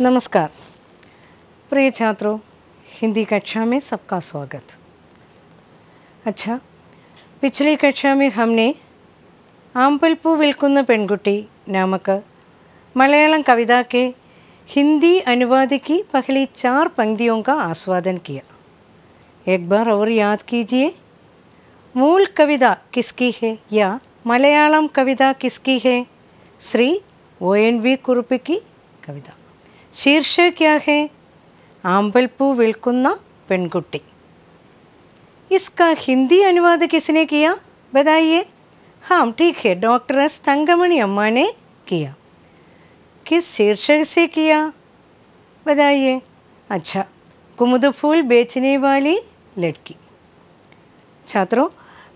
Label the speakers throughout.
Speaker 1: नमस्कार प्रिय छात्रों हिंदी कक्षा में सबका स्वागत अच्छा पिछली कक्षा में हमने आंपलपू വിൽക്കുന്ന पेंगुटी नामक मलयालम कविता के हिंदी अनुवाद की पहली चार पंक्तियों का आस्वादन किया एक बार और याद कीजिए मूल कविता किसकी है या मलयालम कविता किसकी है Shri O N V Kurup की कविता ശീർഷക്യാഹേ ആമ്പൽപ്പൂ വിൽക്കുന്ന പെൺകുട്ടി इसका हिंदी अनुवाद किसने किया बताइए हाँ ठीक है डॉक्टर एस तंगमणि अम्मा ने किया किस शीर्षक से किया बताइए अच्छा कुमुद फूल बेचने वाली लड़की छात्रों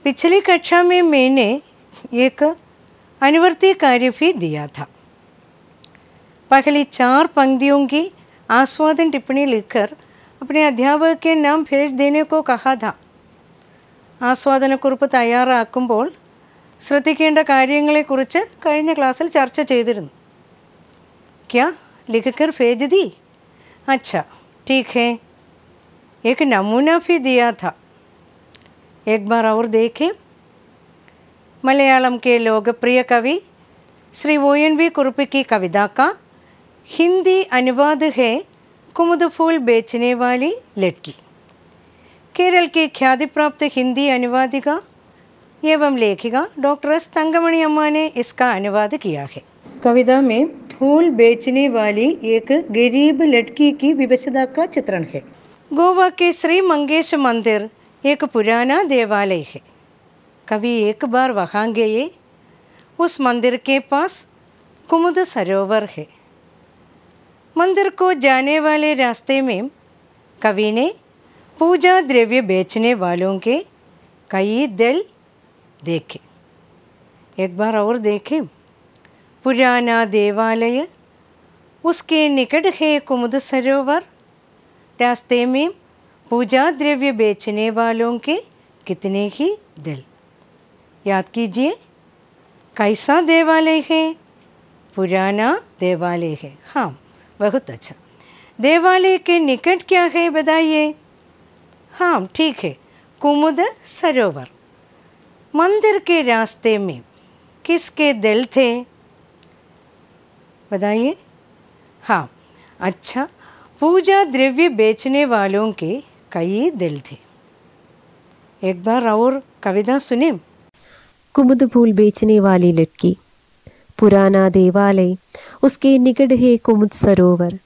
Speaker 1: पिछली कक्षा में मैंने एक अनुवर्ती कार्य भी दिया था पहली चार पंक्तियों की आस्वादन टिप्पणी लिखकर अपने अध्यापक के नाम भेज देने को कहा था ആസ്വാദനക്കുറിപ്പ് തയ്യാറാക്കുമ്പോൾ ശ്രദ്ധിക്കേണ്ട കാര്യങ്ങളെക്കുറിച്ച് കഴിഞ്ഞ ക്ലാസ്സിൽ ചർച്ച ചെയ്തിരുന്നു ക്യാ ലിഖക്കർ ഫേജ് ദി അച്ഛ ടീക്ക് ഹേ ഏക്ക് नमूना भी दिया था एक बार और മലയാളം കെ ലോകപ്രിയ കവി ശ്രീ ഒ എൻ വി കുറുപ്പിക്ക് കവിതാക്ക हिंदी अनुवाद है कुमुद फूल बेचने वाली लड़की केरल की ख्याति प्राप्त हिंदी अनुवादिका एवं लेखिका डॉक्टर एस तंगमणि अम्मा ने इसका अनुवाद किया है कविता में फूल बेचने वाली एक गरीब लड़की की विवशता का चित्रण है गोवा के श्री मंगेश मंदिर एक पुराना देवालय है कवि एक बार वहाँ गए उस मंदिर के पास कुमुद सरोवर है मंदिर को जाने वाले रास्ते में कवि ने पूजा द्रव्य बेचने वालों के कई दिल देखे एक बार और देखें पुराना देवालय उसके निकट है कुमुद सरोवर रास्ते में पूजा द्रव्य बेचने वालों के कितने ही दिल याद कीजिए कैसा देवालय है पुराना देवालय है हाँ बहुत अच्छा देवालय के निकट क्या है बताइए हाँ ठीक है कुमुद सरोवर मंदिर के रास्ते में किसके दिल थे बताइए हाँ अच्छा पूजा द्रव्य बेचने वालों के कई दिल थे एक बार और कविता सुने
Speaker 2: कुमुद फूल बेचने वाली लड़की पुराना देवालय उसके निकट है कुमुद सरोवर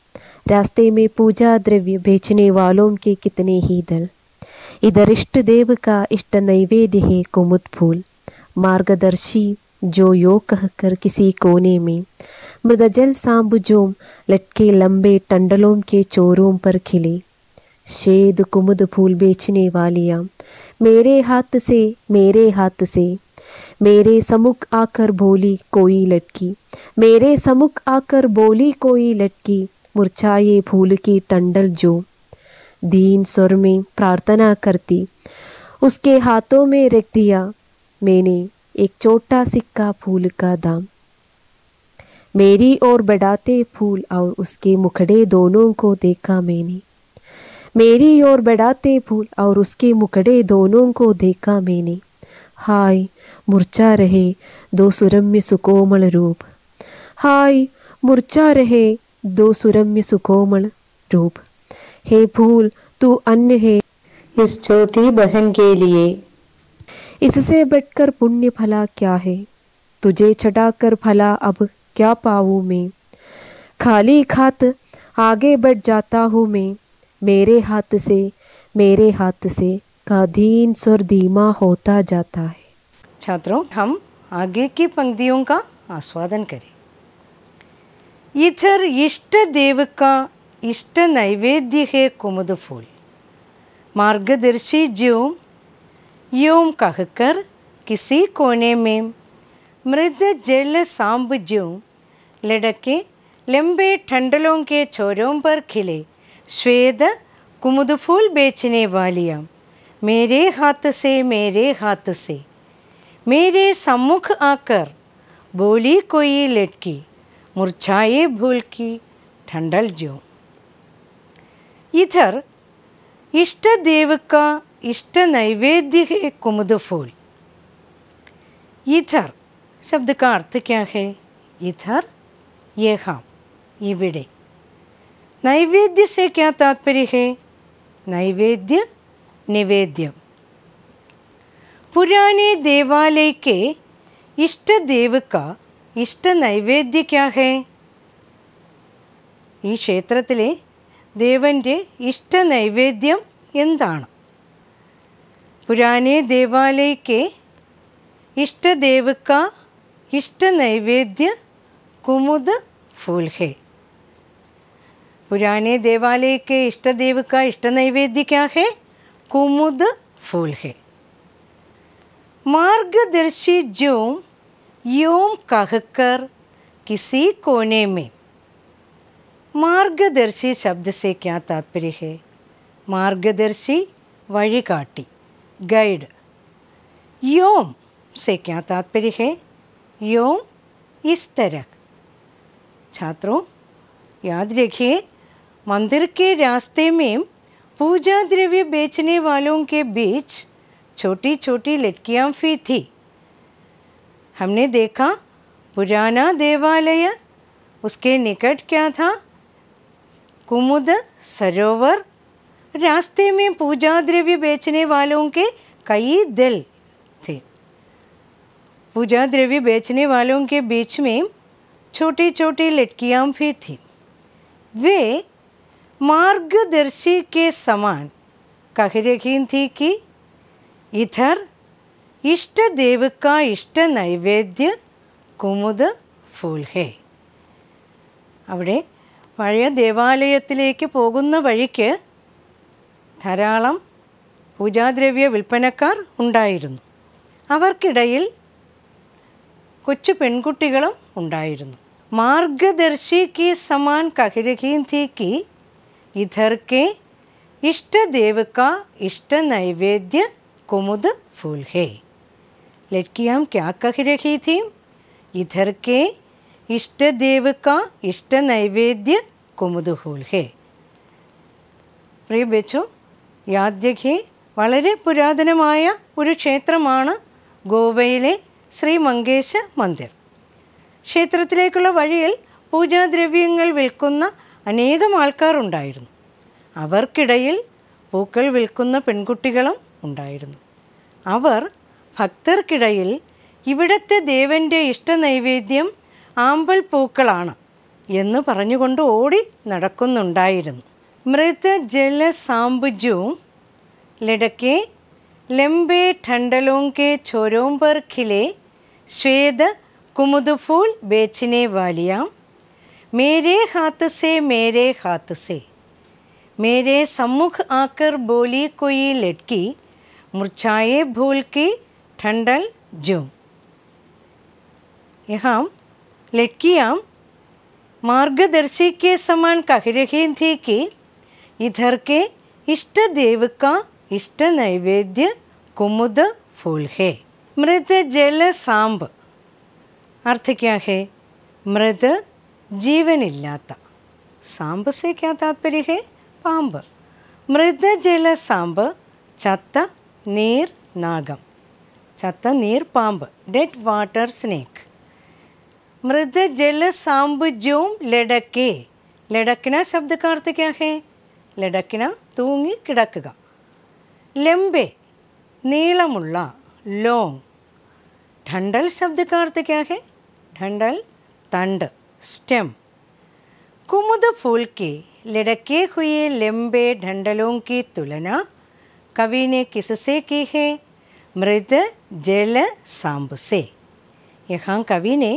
Speaker 2: रास्ते में पूजा द्रव्य बेचने वालों के कितने ही दल इधर इष्ट देव का इष्ट नैवेद्य है कुमुद फूल मार्गदर्शी जो कह कहकर किसी कोने में मृदजल जो लटके लंबे टंडलों के चोरों पर खिले शेद कुमुद फूल बेचने वालिया मेरे हाथ से मेरे हाथ से मेरे समुख आकर बोली कोई लटकी मेरे समुख आकर बोली कोई लटकी मुरछाए फूल की टंडल जो दीन स्वर में प्रार्थना करती उसके हाथों में रख दिया मैंने एक छोटा सिक्का फूल का दाम मेरी ओर बढ़ाते फूल और उसके मुखड़े दोनों को देखा मैंने मेरी ओर बढ़ाते फूल और उसके मुखड़े दोनों को देखा मैंने हाय मुरझा रहे दो सुरम्य सुकोमल रूप हाय मुरझा रहे दो सुरम्य सुकोमल रूप हे फूल तू अन्य है इस छोटी बहन के लिए इससे बटकर पुण्य फला क्या है तुझे छटाकर फला अब क्या पाऊ मैं खाली खात आगे बढ़ जाता हूँ मैं मेरे हाथ से मेरे हाथ से का दीन सुर धीमा होता जाता है
Speaker 1: छात्रों हम आगे की पंक्तियों का आस्वादन करें इधर इष्ट देव का इष्ट नैवेद्य है कुमुद फूल मार्गदर्शी ज्योम योम कहकर किसी कोने में मृद जल सांब ज्यों लड़के लंबे ठंडलों के छोरों पर खिले श्वेत कुमुद फूल बेचने वालियाँ मेरे हाथ से मेरे हाथ से मेरे सम्मुख आकर बोली कोई लटकी मुरछाए भूल की ठंडल जो इधर इष्ट देव का इष्ट नैवेद्य है कुमुद फूल इधर शब्द का अर्थ क्या है इधर ये हाँ नैवेद्य से क्या तात्पर्य है नैवेद्य നിവേദ്യം പുരാനെ देवालय ഇഷ്ടദേവക്ക इष्ट ഇഷ്ട നൈവേദ്യക്കാഹേ ഈ ക്ഷേത്രത്തിലെ ദേവൻ്റെ ഇഷ്ട നൈവേദ്യം എന്താണ് പുരാനെ ദേവാലയക്ക് ഇഷ്ടദേവക്ക ഇഷ്ട നൈവേദ്യ കുമുദ് ഫൂൽഹേ പുരാനെ ദേവാലയക്ക് ഇഷ്ടദേവക്ക ഇഷ്ട നൈവേദ്യക്കാഹേ कुमुद फूल है मार्गदर्शी जो यूं कहकर किसी कोने में मार्गदर्शी शब्द से क्या तात्पर्य है मार्गदर्शी वाटी गाइड योम से क्या तात्पर्य है योम इस तरह छात्रों याद रखिए मंदिर के रास्ते में पूजा द्रव्य बेचने वालों के बीच छोटी छोटी लटकियाँ भी थी हमने देखा पुराना देवालय उसके निकट क्या था कुमुद सरोवर रास्ते में पूजा द्रव्य बेचने वालों के कई दिल थे पूजा द्रव्य बेचने वालों के बीच में छोटी छोटी लटकियाँ भी थी वे മാർഗദർശി के समान कह रही थी कि इधर इष्ट देव इष्ट नैवेद्य കുമുദ് ഫൂൽ അവിടെ പഴയ ദേവാലയത്തിലേക്ക് പോകുന്ന വഴിക്ക് ധാരാളം പൂജാദ്രവ്യ വിൽപ്പനക്കാർ ഉണ്ടായിരുന്നു അവർക്കിടയിൽ കൊച്ചു പെൺകുട്ടികളും ഉണ്ടായിരുന്നു മാർഗദർശി കി സമാൻ കഹിരഹീൻ തീ കി इधर के इष्ट देव का इष्ट नैवेद्य कुमुद फूल है लड़की हम क्या कह रही थी इधर के इष्ट देव का इष्ट नैवेद्य कुमुद फूल है പ്രിയ ബെച്ചു യാദ്യഖി വളരെ പുരാതനമായ ഒരു ക്ഷേത്രമാണ് ഗോവയിലെ ശ്രീ മങ്കേശ മന്ദിർ ക്ഷേത്രത്തിലേക്കുള്ള വഴിയിൽ പൂജാദ്രവ്യങ്ങൾ വിൽക്കുന്ന അനേകം ആൾക്കാരുണ്ടായിരുന്നു അവർക്കിടയിൽ പൂക്കൾ വിൽക്കുന്ന പെൺകുട്ടികളും ഉണ്ടായിരുന്നു അവർ ഭക്തർക്കിടയിൽ ഇവിടത്തെ ദേവൻ്റെ ഇഷ്ടനൈവേദ്യം ആമ്പൽ പൂക്കളാണ് എന്ന് പറഞ്ഞുകൊണ്ട് ഓടി നടക്കുന്നുണ്ടായിരുന്നു മൃതജല സാംബുജു ലഡക്കെ ലംബേ ഠണ്ടലോങ്കെ ചോരോംബർഖിലെ ശ്വേത കുമുദുഫൂൽ ബേച്ചിനെ വാലിയാം मेरे हाथ से मेरे हाथ से मेरे सम्मुख आकर बोली कोई लड़की मुरछाए भूल की ठंडल जो यहाँ लड़कियाँ मार्गदर्शी के समान कह रही थी कि इधर के इष्ट देव का इष्ट नैवेद्य कुमुद फूल है मृद जल सांब अर्थ क्या है मृद ജീവനില്ലാത്ത സാമ്പസേക്കാ താത്പര്യഹേ പാമ്പ് മൃതജല സാമ്പ് ചത്ത നീർ നാഗം ചത്ത നീർ പാമ്പ് ഡെഡ് വാട്ടർ സ്നേക്ക് മൃതജല സാമ്പ് ജോം ലഡക്കേ ലഡക്കിന ശബ്ദക്കാർത്ഥിക്കാ ഹേ ലഡക്കിന തൂങ്ങി കിടക്കുക ലെമ്പെ നീളമുള്ള ലോങ് ഠണ്ടൽ शब्द का अर्थ क्या स्टेम कुमुद फूल के लड़के हुए लंबे डंडलों की तुलना कवि ने किससे की है मृद जल सांब से यहाँ कवि ने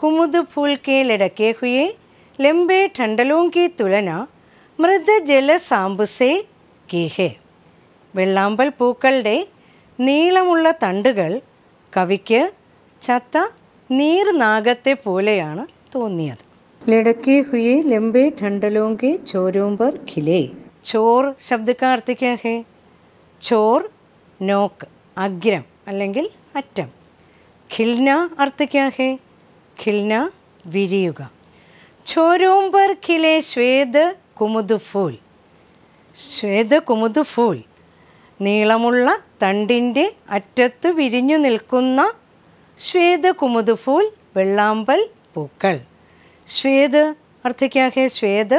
Speaker 1: कुमुद फूल के लड़के हुए लंबे डंडलों की तुलना മൃദ ജലസാമ്പുസെ കിഹെ വെള്ളാമ്പൽ പൂക്കളുടെ നീളമുള്ള തണ്ടുകൾ കവിക്ക് ചത്ത നീർനാഗത്തെ പോലെയാണ് തോന്നിയത് ലടക്കി ഹുയെ ലംബെ ഠണ്ടലോങ്കെ ചോരോം ഖിലേ ചോർ ശബ്ദക്കാർത്തിക ചോർ നോക്ക് അഗ്രം അല്ലെങ്കിൽ അറ്റം ഖിൽന അർത്ഥിക്ക ഖിൽന വിരിയുക ചോരോം ഖിലേ ശ്വേത കുമുദ് ഫൂൽ ശ്വേത കുമുദ് ഫൂൽ നീളമുള്ള തണ്ടിൻ്റെ അറ്റത്ത് വിരിഞ്ഞു നിൽക്കുന്ന ശ്വേത കുമുദ് ഫൂൽ വെള്ളാമ്പൽ പൂക്കൾ ശ്വേത് അർത്ഥ ശ്വേത്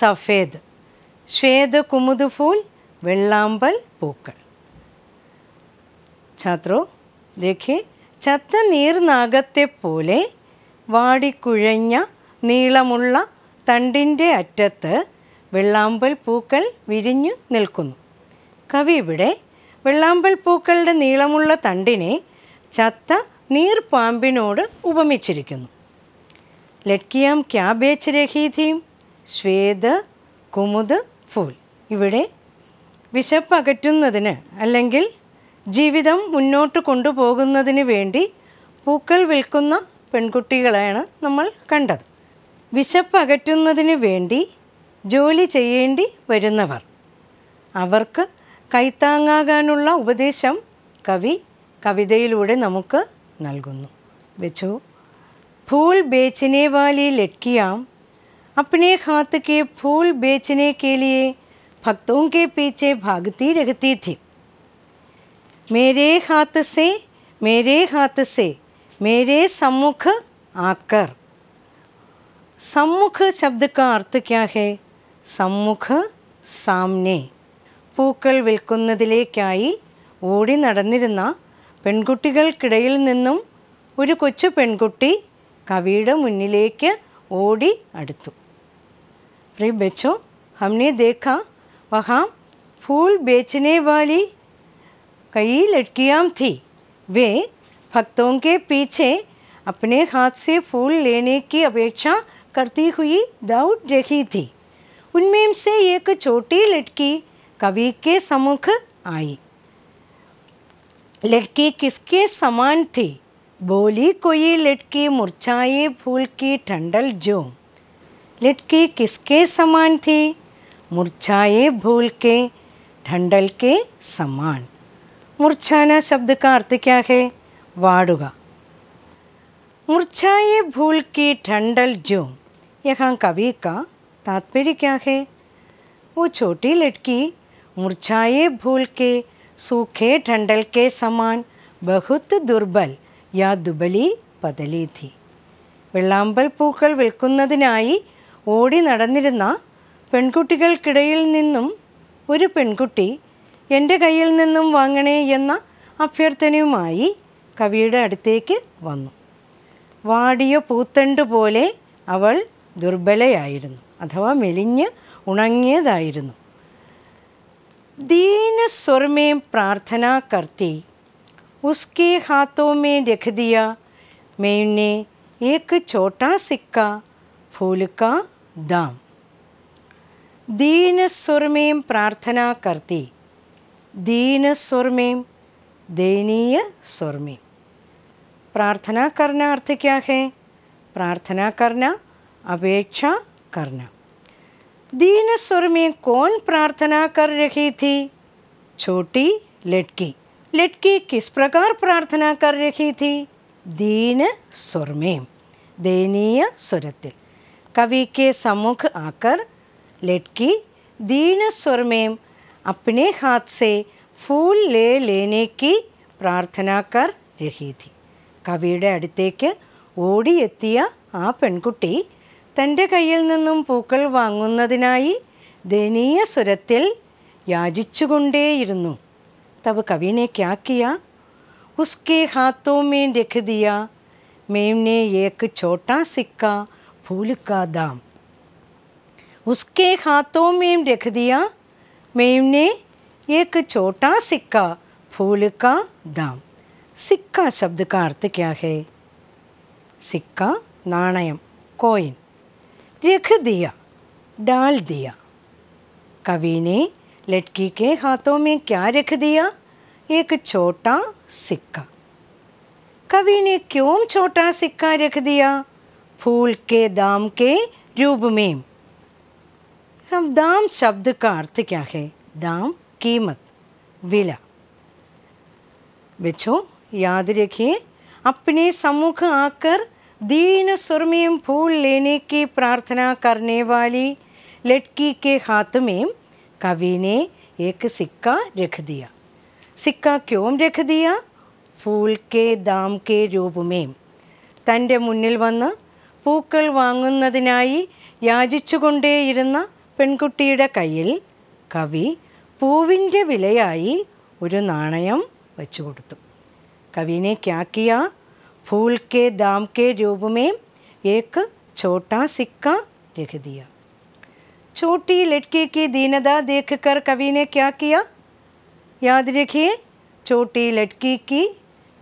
Speaker 1: സഫേദ് ശ്വേത് കുമുദ് ഫൂൽ വെള്ളാമ്പൽ പൂക്കൾ ഛാത്രു देखिए ചത്ത നീർനാഗത്തെ പോലെ വാടിക്കുഴഞ്ഞ നീളമുള്ള തണ്ടിൻ്റെ അറ്റത്ത് വെള്ളാമ്പൽ പൂക്കൾ വിരിഞ്ഞു നിൽക്കുന്നു കവി ഇവിടെ വെള്ളാമ്പൽ പൂക്കളുടെ നീളമുള്ള തണ്ടിനെ ചത്ത നീർപ്പാമ്പിനോട് ഉപമിച്ചിരിക്കുന്നു ലഡ്കിയാം ക്യാ ബേച്ച് രഹീതീം ശ്വേത കുമുദ് ഫൂൽ ഇവിടെ വിശപ്പ് അകറ്റുന്നതിന് അല്ലെങ്കിൽ ജീവിതം മുന്നോട്ട് കൊണ്ടുപോകുന്നതിന് വേണ്ടി പൂക്കൾ വിൽക്കുന്ന പെൺകുട്ടികളെയാണ് നമ്മൾ കണ്ടത് വിശപ്പ് അകറ്റുന്നതിന് വേണ്ടി ജോലി ചെയ്യേണ്ടി വരുന്നവർ അവർക്ക് കൈത്താങ്ങാകാനുള്ള ഉപദേശം കവി കവിതയിലൂടെ നമുക്ക് നൽകുന്നു വെച്ചു फूल बेचने वाली लड़कियाँ अपने हाथ के फूल बेचने के लिए भक्तों के पीछे भागती रहती थी मेरे हाथ से मेरे हाथ से मेरे सम्मुख आकर सम्मुख शब्द का अर्थ क्या है सम्मुख സാമ്നെ പൂക്കൾ വിൽക്കുന്നതിലേക്കായി ഓടി നടന്നിരുന്ന പെൺകുട്ടികൾക്കിടയിൽ നിന്നും ഒരു കൊച്ചു പെൺകുട്ടി കവിയുടെ मिले ഓടി അടുത്തു प्रिय बच्चों हमने देखा वहाँ फूल बेचने वाली कई लड़कियाँ थी वे भक्तों के पीछे अपने हाथ से फूल लेने की अपेक्षा करती हुई दौड़ रही थी उनमें से एक छोटी लड़की कवि के समुख आई लड़की किसके समान थी बोली कोई लटकी मुरछाई फूल की ठंडल जो लटकी किसके समान थी मुरछाए भूल के ठंडल के समान मुरछाना शब्द का अर्थ क्या है वाड़ुगा मुरछाए भूल की ठंडल जो यहाँ कवि का तात्पर्य क्या है वो छोटी लटकी मुरछाए भूल के सूखे ठंडल के समान बहुत दुर्बल യാ ദുബലി പതലീധി വെള്ളാമ്പൽ പൂക്കൾ വിൽക്കുന്നതിനായി ഓടി നടന്നിരുന്ന പെൺകുട്ടികൾക്കിടയിൽ നിന്നും ഒരു പെൺകുട്ടി എൻ്റെ കയ്യിൽ നിന്നും വാങ്ങണേ എന്ന അഭ്യർത്ഥനയുമായി കവിയുടെ അടുത്തേക്ക് വന്നു വാടിയ പൂത്തണ്ട് പോലെ അവൾ ദുർബലയായിരുന്നു അഥവാ മെലിഞ്ഞ് ഉണങ്ങിയതായിരുന്നു ദീനസ്വർമേം പ്രാർത്ഥനാ കർത്തി उसके हाथों में रख दिया मैंने एक छोटा सिक्का फूल का दाम दीन स्वर में प्रार्थना करती दीन स्वर में दयनीय स्वर में प्रार्थना करना अर्थ क्या है प्रार्थना करना अपेक्षा करना दीन स्वर में कौन प्रार्थना कर रही थी छोटी लड़की लड़की किस प्रकार प्रार्थना कर रही थी दीन स्वर में दयनीय स्वरത്തിൽ कवि के सम्मुख आकर लड़की दीन स्वर में अपने हाथ से ഫൂൽ ലേ ലേനേക്ക് പ്രാർത്ഥനാക്കാർ രഹീതി കവിയുടെ അടുത്തേക്ക് ഓടിയെത്തിയ ആ പെൺകുട്ടി തൻ്റെ കയ്യിൽ നിന്നും പൂക്കൾ വാങ്ങുന്നതിനായി ദയനീയ സ്വരത്തിൽ യാചിച്ചുകൊണ്ടേയിരുന്നു तब कवि ने क्या किया उसके हाथों में लिख दिया मेमने एक छोटा सिक्का फूल का दाम उसके हाथों में लिख दिया मेमने एक छोटा सिक्का फूल का दाम सिक्का शब्द का अर्थ क्या है सिक्का नाणयम कोइन लिख दिया डाल दिया कवि ने लड़की के हाथों में क्या रख दिया एक छोटा सिक्का कवि ने क्यों छोटा सिक्का रख दिया फूल के दाम के रूप में अब दाम शब्द का अर्थ क्या है दाम कीमत विला बिछो याद रखिए अपने सम्मुख आकर दीन सुर में फूल लेने की प्रार्थना करने वाली लड़की के हाथ में कवि ने एक सिक्का रख दिया സിക്ക ക്യോം രഖദിയ के കെ ദാം കെ രൂപമേം തൻ്റെ മുന്നിൽ വന്ന് പൂക്കൾ വാങ്ങുന്നതിനായി യാചിച്ചുകൊണ്ടേയിരുന്ന പെൺകുട്ടിയുടെ കയ്യിൽ കവി പൂവിൻ്റെ വിലയായി ഒരു നാണയം വച്ചു കൊടുത്തു കവിനെ ക്യാക്കിയ ഫൂൽ കെ ദാം കെ രൂപമേം ഏക്ക് ചോട്ടാ സിക്ക രഖദിയ छोटी लड़की की दीनदा देखकर कवि ने क्या किया याद रखिए छोटी लड़की की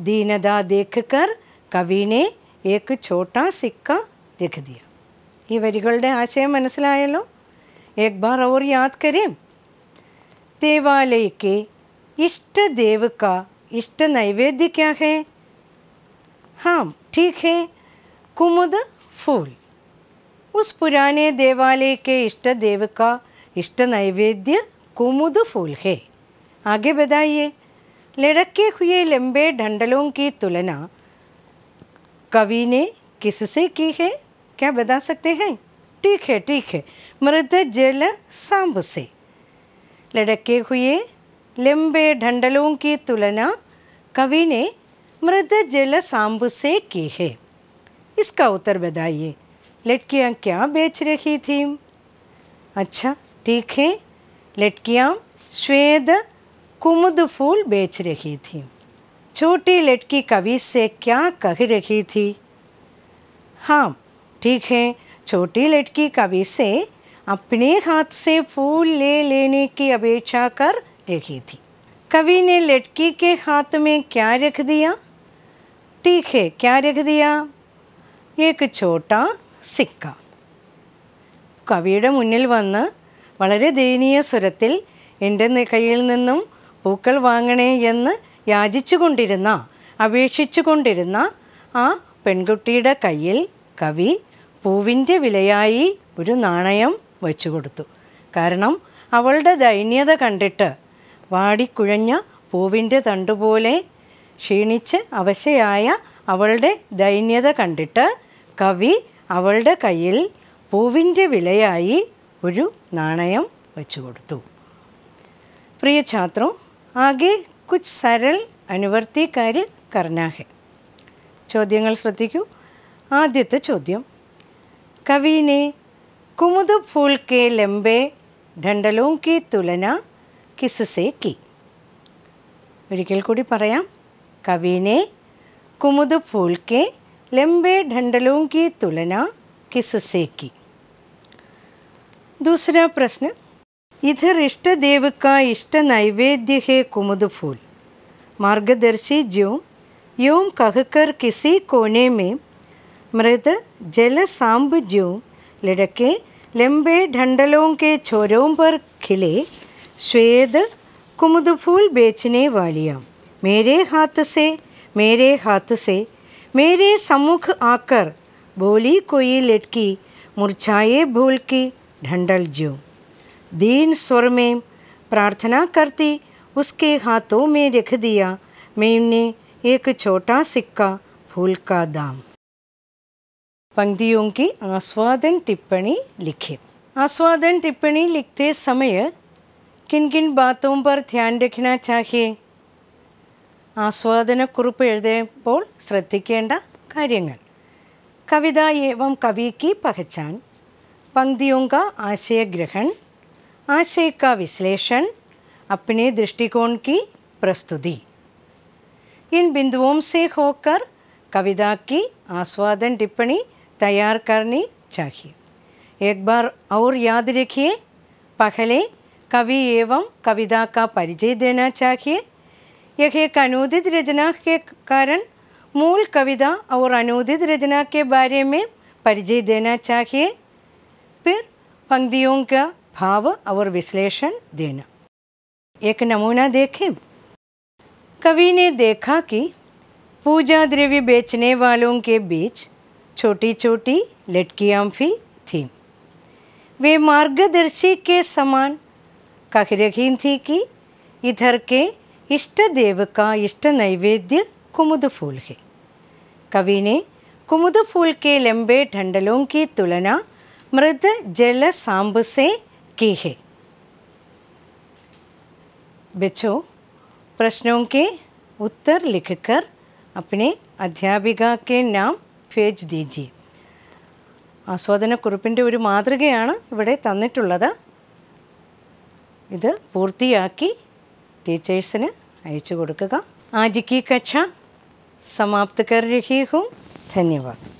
Speaker 1: दीनदा देखकर कवि ने एक छोटा सिक्का रख दिया ये वरिगे आशय लो एक बार और याद करें देवालय के इष्ट देव का इष्ट नैवेद्य क्या है हाँ ठीक है कुमुद फूल उस पुराने देवालय के इष्ट देव का इष्ट नैवेद्य कुमुद फूल है आगे बताइए लड़के हुए लंबे डंडलों की तुलना कवि ने किससे की है क्या बता सकते हैं ठीक है ठीक है मृद जल सांब से लड़के हुए लंबे डंडलों की तुलना कवि ने मृद जल सांब से की है इसका उत्तर बताइए लड़कियाँ क्या बेच रही थी अच्छा ठीक है लड़कियाँ श्वेद कुमुद फूल बेच रही थी छोटी लड़की कवि से क्या कह रही थी हाँ ठीक है छोटी लड़की कवि से अपने हाथ से फूल ले लेने की अपेक्षा कर रही थी कवि ने लड़की के हाथ में क्या रख दिया ठीक है क्या रख दिया एक छोटा സിക്ക കവിയുടെ മുന്നിൽ വന്ന് വളരെ ദയനീയ സ്വരത്തിൽ എൻ്റെ കയ്യിൽ നിന്നും പൂക്കൾ വാങ്ങണേ എന്ന് യാചിച്ചു കൊണ്ടിരുന്ന അപേക്ഷിച്ചു കൊണ്ടിരുന്ന ആ പെൺകുട്ടിയുടെ കയ്യിൽ കവി പൂവിൻ്റെ വിലയായി ഒരു നാണയം വെച്ചു കൊടുത്തു കാരണം അവളുടെ ദൈന്യത കണ്ടിട്ട് വാടിക്കുഴഞ്ഞ പൂവിൻ്റെ തണ്ടുപോലെ ക്ഷീണിച്ച് അവശയായ അവളുടെ ദൈന്യത കണ്ടിട്ട് കവി അവളുടെ കയ്യിൽ പൂവിൻ്റെ വിലയായി ഒരു നാണയം വെച്ചു കൊടുത്തു പ്രിയ ഛാത്രം ആകെ കുച്ച് സരൽ അനുവർത്തിക്കാർ കർണാഹെ ചോദ്യങ്ങൾ ശ്രദ്ധിക്കൂ ആദ്യത്തെ ചോദ്യം കവീനെ കുമുദ് ഫൂൽ കെ ലംബെ ഡണ്ടലോ കി തുലന കിസസെ കി ഒരിക്കൽ കൂടി പറയാം കവീനെ കുമുദ് ഫൂൽ കെ लंबे ढंडलों की तुलना किससे की दूसरा प्रश्न इधर इष्ट देव का इष्ट नैवेद्य है कुमुद फूल मार्गदर्शी ज्यों यों कहकर किसी कोने में मृद जल सांब ज्यों लड़के लंबे ढंडलों के छोरों पर खिले श्वेद कुमुद फूल बेचने वालियाँ मेरे हाथ से मेरे हाथ से मेरे सम्मुख आकर बोली कोई लटकी मुरछाए भूल की ढंडल जो दीन स्वर में प्रार्थना करती उसके हाथों में रख दिया मैंने एक छोटा सिक्का फूल का दाम पंक्तियों की आस्वादन टिप्पणी लिखे आस्वादन टिप्पणी लिखते समय किन किन बातों पर ध्यान रखना चाहिए ആസ്വാദനക്കുറിപ്പ് എഴുതുമ്പോൾ ശ്രദ്ധിക്കേണ്ട കാര്യങ്ങൾ കവിത ഏവം കവിക്ക് പഹച്ചാൻ പങ്ക്തിയോങ്ക ആശയഗ്രഹൺ ആശയക്ക വിശ്ലേഷൺ अपने दृष्टिकोण की प्रस्तुति इन बिंदुओं से होकर कविता की आस्वादन टिप्पणी तैयार करनी चाहिए एक बार और याद रखिए पहले कवि एवं कविता का परिचय देना चाहिए यह एक अनूदित रचना के कारण मूल कविता और अनूदित रचना के बारे में परिचय देना चाहिए फिर पंक्तियों का भाव और विश्लेषण देना एक नमूना देखें कवि ने देखा कि पूजा द्रव्य बेचने वालों के बीच छोटी छोटी लटकियाँ भी थीं वे मार्गदर्शी के समान कह रही थी कि इधर के ഇഷ്ടദേവ് കാ ഇഷ്ട നൈവേദ്യ കുമുദ് ഫൂൽ കവിനെ കുമുദ ഫൂൽ കെ ലംബെ ഠണ്ടലോം കി തുലന മൃദ ജല സാമ്പ് സെ ബച്ചോ है बच्चों प्रश्नों के उत्तर लिखकर അധ്യാപിക കെ നാം ഫേജ് ദീജി ആസ്വാദനക്കുറിപ്പിൻ്റെ ഒരു മാതൃകയാണ് ഇവിടെ തന്നിട്ടുള്ളത് ഇത് പൂർത്തിയാക്കി ടീച്ചേഴ്സിന് അയച്ചു കൊടുക്കുക ആജിക്കി കക്ഷ സമാപ്തകർ രഹീഹും ധന്യവാദം